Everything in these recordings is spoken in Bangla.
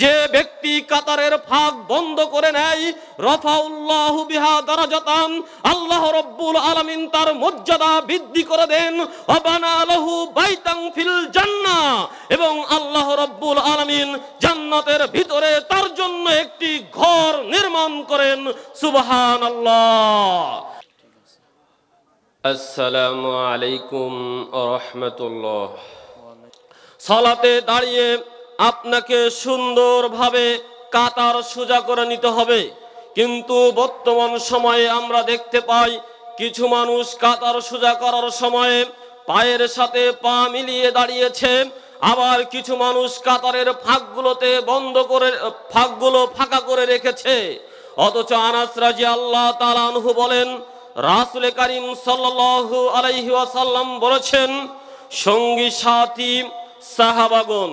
যে ব্যক্তি কাতারের ফাঁক বন্ধ করে নেয় রফাউল্লাহু বিহা দারাজাতান আল্লাহ রব্বুল আলমিন তার মর্যাদা বৃদ্ধি করে দেন অবানালহু বাইতাং ফিল জান্নাহ এবং আল্লাহ রব্বুল আলমিন জান্নাতের ভিতরে তার জন্য একটি ঘর নির্মাণ করেন আল্লাহ আসসালামু আলাইকুম রহমতুল্লাহ সালাতে দাঁড়িয়ে আপনাকে সুন্দরভাবে কাতার সোজা করে নিতে হবে কিন্তু বর্তমান সময়ে আমরা দেখতে পাই কিছু মানুষ কাতার সোজা করার সময়ে পায়ের সাথে পা মিলিয়ে দাঁড়িয়েছে আবার কিছু মানুষ কাতারের ফাঁকগুলোতে বন্ধ করে ফাঁকগুলো ফাঁকা করে রেখেছে অথচ আনাস রাজি আল্লাহ তালানহু বলেন রাসুল করিম সাল্লু আলাইহি আসাল্লাম বলেছেন সঙ্গী সাথী সাহাবাগন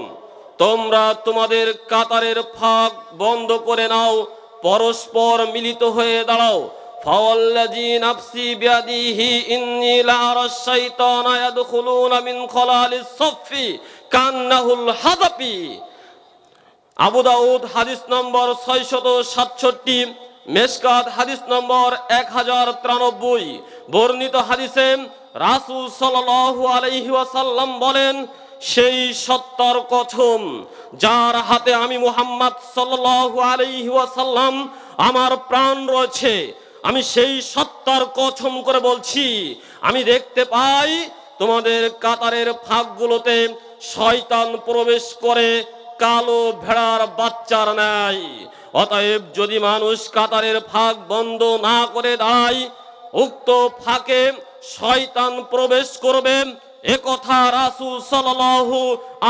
তোমরা তোমাদের কাতারের ফাঁক বন্ধ করে নাও পরস্পর মিলিত হয়ে দাঁড়াও ফাওয়াল্লাযী নাফসি বিয়াদিহি ইন্নী লাআরাশ শাইতানা ইয়াদখুলুনা মিন খালালিস সাফফি কান্নাহুল হাদাপি আবু দাউদ হাদিস নম্বর 667 মেশকাত হাদিস নম্বর এক হাজার তিরানব্বই বর্ণিত হাদিসে রাসুল সাল্লু আলহিহাসাল্লাম বলেন সেই সত্তর কথম যার হাতে আমি মুহাম্মদ সাল্লু আলহিহাসাল্লাম আমার প্রাণ রয়েছে আমি সেই সত্তর কথম করে বলছি আমি দেখতে পাই তোমাদের কাতারের ফাঁকগুলোতে শয়তান প্রবেশ করে কালো ভেড়ার বাচ্চার নেয় অতএব যদি মানুষ কাতারের ফাঁক বন্ধ না করে দাঁড়ায় উক্ত ফাঁকে শয়তান প্রবেশ করবে এ কথা রাসুল সাল্লাল্লাহু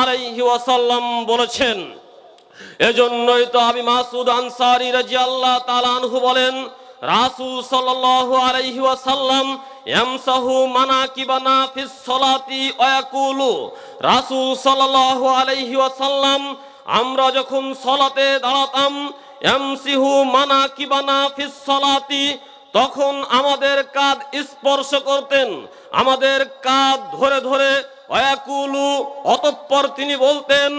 আলাইহি ওয়াসাল্লাম বলেছেন এজন্যই তো আমি মাসুদ আনসারী রাদিয়াল্লাহু তাআলা আনহু বলেন রাসুল সাল্লাল্লাহু আলাইহি ওয়াসাল্লাম ইয়ামসাহু মানাকিবানা ফিস সলাতি ওয়াকুলু রাসুল সাল্লাল্লাহু আলাইহি ওয়াসাল্লাম আমরা যখন সলাতে দাঁড়াতাম এমসিহু মানা কিবানা ফিস তখন আমাদের কাঁধ স্পর্শ করতেন আমাদের কাঁধ ধরে ধরে অয়াকুলু অতঃপর তিনি বলতেন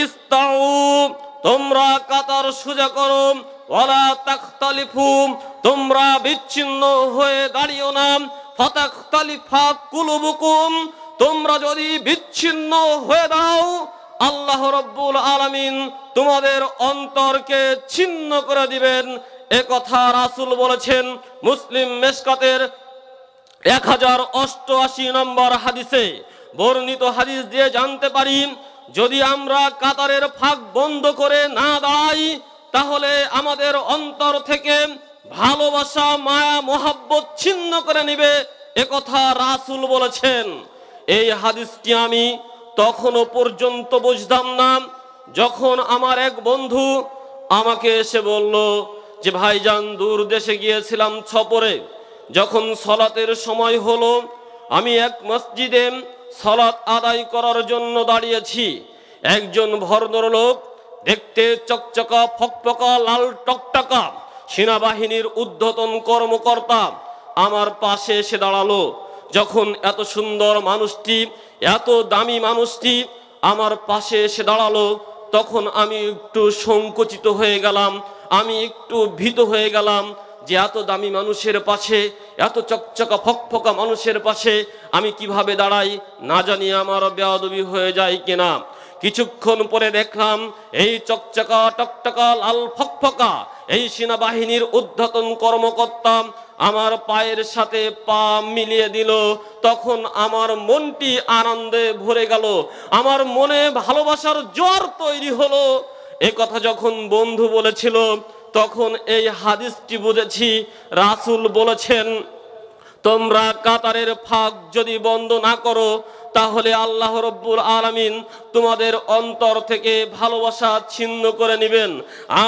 ইস্তাউ তোমরা কাতার সোজা করো ওলা তোমরা বিচ্ছিন্ন হয়ে দাঁড়িও না ফতাখতালিফা কুলুবুকুম তোমরা যদি বিচ্ছিন্ন হয়ে দাও আল্লাহ রব্বুল আলমিন তোমাদের অন্তরকে ছিন্ন করে দিবেন এ কথা রাসুল বলেছেন মুসলিম মেসকাতের এক হাজার অষ্টআশি নম্বর হাদিসে বর্ণিত হাদিস দিয়ে জানতে পারি যদি আমরা কাতারের ফাঁক বন্ধ করে না দাঁড়াই তাহলে আমাদের অন্তর থেকে ভালোবাসা মায়া মোহাব্বত ছিন্ন করে নিবে একথা রাসুল বলেছেন এই হাদিসটি আমি তখনও পর্যন্ত বুঝতাম না যখন আমার এক বন্ধু আমাকে এসে বলল যে ভাইজান দূর দেশে গিয়েছিলাম ছপরে যখন সলাতের সময় হলো আমি এক মসজিদে সলাত আদায় করার জন্য দাঁড়িয়েছি একজন ভদ্রলোক দেখতে চকচকা ফকফকা লাল টকটকা সেনাবাহিনীর উদ্ধতন কর্মকর্তা আমার পাশে এসে দাঁড়ালো যখন এত সুন্দর মানুষটি এত দামি মানুষটি আমার পাশে এসে দাঁড়ালো তখন আমি একটু সংকুচিত হয়ে গেলাম আমি একটু ভীত হয়ে গেলাম যে এত দামি মানুষের পাশে এত চকচকা ফকফকা মানুষের পাশে আমি কিভাবে দাঁড়াই না জানি আমার বেয়াদবি হয়ে যায় কিনা কিছুক্ষণ পরে দেখলাম এই চকচকা টকটকা লাল ফকফকা এই সেনাবাহিনীর উদ্ধতন কর্মকর্তা আমার পায়ের সাথে পা মিলিয়ে দিল তখন আমার মনটি আনন্দে ভরে গেল আমার মনে ভালোবাসার জ্বর তৈরি হলো এ কথা যখন বন্ধু বলেছিল তখন এই হাদিসটি বুঝেছি রাসুল বলেছেন তোমরা কাতারের ফাঁক যদি বন্ধ না করো তাহলে আল্লাহ রব্বুর আলামিন তোমাদের অন্তর থেকে ভালোবাসা ছিন্ন করে নেবেন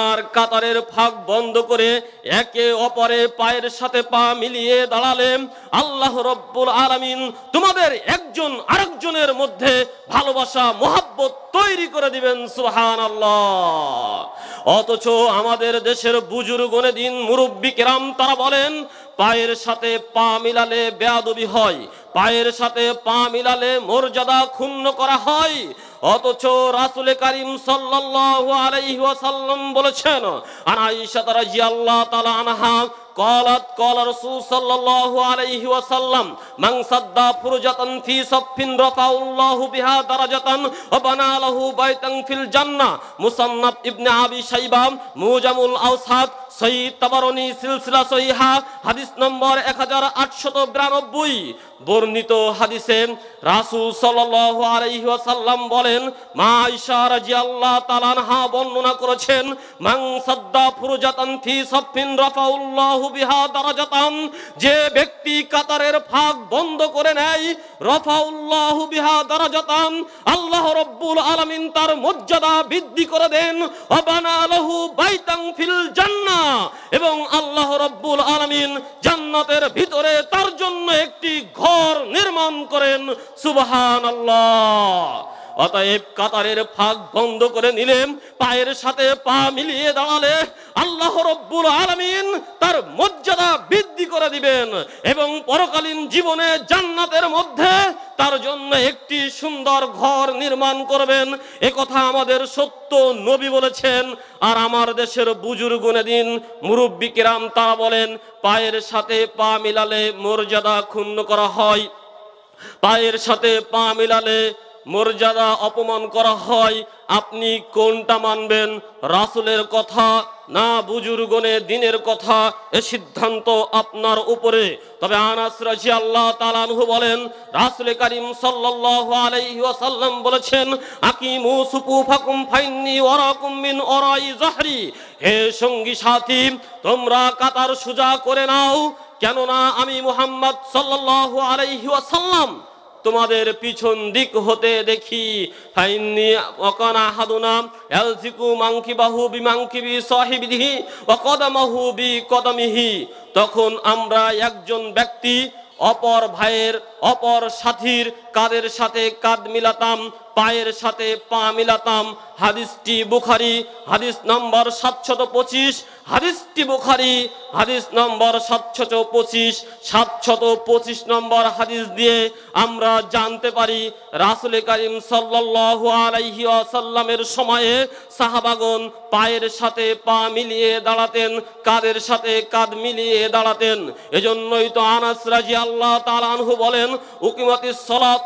আর কাতারের ফাঁক বন্ধ করে একে অপরে পায়ের সাথে পা মিলিয়ে দাঁড়ালে আল্লাহ রব্বুল আলামিন তোমাদের একজন আরেকজনের মধ্যে ভালোবাসা মোহাব্বত তৈরি করে দিবেন সুহান আল্লাহ অথচ আমাদের দেশের বুজুর্গনে দিন মুরব্বী কেরাম তারা বলেন পায়ের সাথে পা মিলালে বেয়াদবি হয় পায়ের সাথে পা মিলালে মর্যাদা ক্ষুণ্ণ করা হয় অথচ রাসুলে করিম সাল্লাল্লাহু আলাইহি ওয়াসাল্লাম বলেছেন আনাইশা রাদিয়াল্লাহু তাআলা আনহা কালাত কালা রাসূল সাল্লাল্লাহু আলাইহি ওয়াসাল্লাম মান সাদ্দা ফুরজাতান ফি সফিন রাফাউল্লাহু বিহা দারাজাতান ও বানালাহু বাইতান ফিল জান্নাহ মুসান্নাব ইবনে আবি শাইবা মুজামুল আওসাত সিলসিলা হাদিস নম্বর এক হাজার বিরানব্বই বর্ণিত বলেন বর্ণনা করেছেন যে ব্যক্তি কাতারের ফাঁক বন্ধ করে নেয় রফাউল্লাহ বিহা দারাজাতান আল্লাহ রব্বুল আলমিন তার মর্যাদা বৃদ্ধি করে দেন অবানা আলহু বাইতাং ফিল জান্নাত এবং আল্লাহ রব্বুল আলমিন জান্নাতের ভিতরে তার জন্য একটি ঘর নির্মাণ করেন সুবহান আল্লাহ অতএব কাতারের ফাঁক বন্ধ করে নিলেন পায়ের সাথে পা মিলিয়ে দাঁড়ালে আল্লাহ রব্বুল আলমিন তার মর্যাদা বৃদ্ধি করে দিবেন এবং পরকালীন জীবনে জান্নাতের মধ্যে তার জন্য একটি সুন্দর ঘর নির্মাণ করবেন কথা আমাদের সত্য নবী বলেছেন আর আমার দেশের বুজুর্গ দিন মুরব্বী কিরাম তা বলেন পায়ের সাথে পা মিলালে মর্যাদা ক্ষুণ্ণ করা হয় পায়ের সাথে পা মিলালে মর্যাদা অপমান করা হয় আপনি কোনটা মানবেন রাসুলের কথা না বুজুর্গনে দিনের কথা এ সিদ্ধান্ত আপনার উপরে তবে আনাস রাজি আল্লাহ তালানহু বলেন রাসুল করিম সাল্লাহ আলাইহি ওয়াসাল্লাম বলেছেন আকিমু ফাকুম ফাইন্নি ওয়ারাকুম মিন অরাই জাহরি হে সঙ্গী সাথী তোমরা কাতার সুজা করে নাও কেননা আমি মুহাম্মদ সাল্লাহ আলাইহি ওয়াসাল্লাম তোমাদের পিছন দিক হতে দেখি মাংকি বাহু অকদমাহু বি কদমিহি তখন আমরা একজন ব্যক্তি অপর ভাইয়ের অপর সাথীর কাদের সাথে কাঁধ মিলাতাম পায়ের সাথে পা মিলাতাম হাদিসটি বুখারি হাদিস নম্বর সাতশত পঁচিশ হাদিসটি বুখারি হাদিস নম্বর সাতশত পঁচিশ সাতশত পঁচিশ নম্বর হাদিস দিয়ে আমরা জানতে পারি রাসুল করিম সাল্লু আলাইহি আসাল্লামের সময়ে সাহাবাগন পায়ের সাথে পা মিলিয়ে দাঁড়াতেন কাদের সাথে কাদ মিলিয়ে দাঁড়াতেন এজন্যই তো আনাস রাজি আল্লাহ তালানহু বলেন উকিমতি সলাত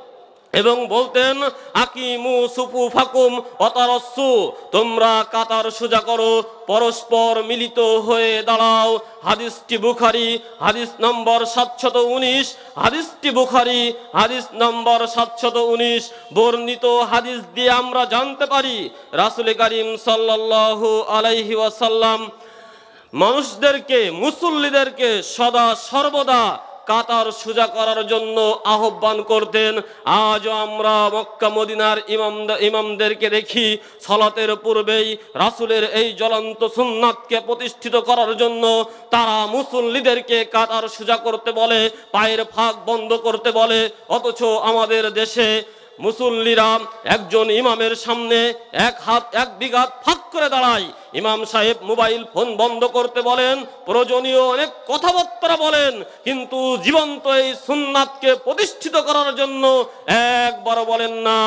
এবং বলতেন আকিমু সুফু ফাকুম অতারসু তোমরা কাতার সোজা করো পরস্পর মিলিত হয়ে দাঁড়াও হাদিসটি বুখারি হাদিস নম্বর সাতশত উনিশ হাদিসটি বুখারি হাদিস নম্বর সাতশত উনিশ বর্ণিত হাদিস দিয়ে আমরা জানতে পারি রাসুল করিম সাল্লাহ আলাইহি ওয়াসাল্লাম মানুষদেরকে মুসল্লিদেরকে সদা সর্বদা কাতার সুজা করার জন্য আহ্বান করতেন আজও আমরা মক্কা মদিনার ইমাম ইমামদেরকে দেখি সলাতের পূর্বেই রাসুলের এই জ্বলন্ত সুন্নাতকে প্রতিষ্ঠিত করার জন্য তারা মুসল্লিদেরকে কাতার সোজা করতে বলে পায়ের ফাঁক বন্ধ করতে বলে অথচ আমাদের দেশে মুসল্লিরা একজন ইমামের সামনে এক হাত এক বিঘাত ফাঁক করে দাঁড়ায় ইমাম সাহেব মোবাইল ফোন বন্ধ করতে বলেন প্রয়োজনীয় অনেক কথাবার্তা বলেন কিন্তু জীবন্ত এই সুন্নাতকে প্রতিষ্ঠিত করার জন্য একবার বলেন না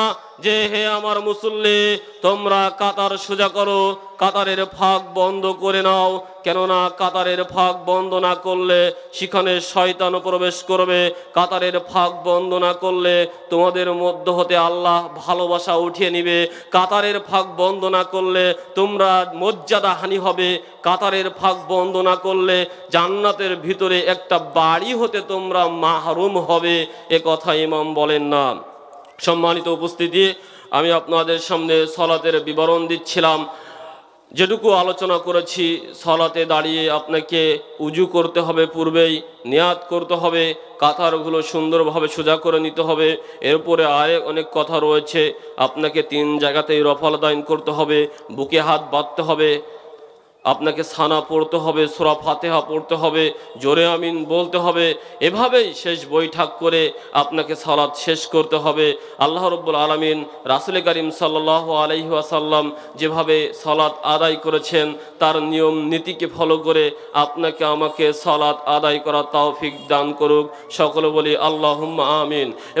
যে হে আমার মুসল্লি তোমরা কাতার সোজা করো কাতারের ফাঁক বন্ধ করে নাও কেননা কাতারের ফাঁক বন্ধ না করলে সেখানে শয়তান প্রবেশ করবে কাতারের ফাঁক বন্ধ না করলে তোমাদের মধ্য হতে আল্লাহ ভালোবাসা উঠিয়ে নিবে কাতারের ফাঁক বন্ধ না করলে তোমরা মর্যাদা হানি হবে কাতারের ফাঁক বন্ধ না করলে জান্নাতের ভিতরে একটা বাড়ি হতে তোমরা মাহরুম হবে এ কথা ইমাম বলেন না সম্মানিত উপস্থিতি আমি আপনাদের সামনে সলাতের বিবরণ দিচ্ছিলাম যেটুকু আলোচনা করেছি সলাতে দাঁড়িয়ে আপনাকে উজু করতে হবে পূর্বেই নেয়াত করতে হবে কাতারগুলো সুন্দরভাবে সোজা করে নিতে হবে এরপরে আরেক অনেক কথা রয়েছে আপনাকে তিন জায়গাতেই রফল করতে হবে বুকে হাত বাঁধতে হবে আপনাকে সানা পড়তে হবে সোরা ফাতেহা পড়তে হবে জোরে আমিন বলতে হবে এভাবেই শেষ বৈঠক করে আপনাকে সালাদ শেষ করতে হবে আল্লাহ রব্বুল আলমিন রাসুল করিম সাল্লাহ আলহিহাসাল্লাম যেভাবে সালাদ আদায় করেছেন তার নিয়ম নীতিকে ফলো করে আপনাকে আমাকে সালাদ আদায় করা তৌফিক দান করুক সকলে বলি আল্লাহ আমিন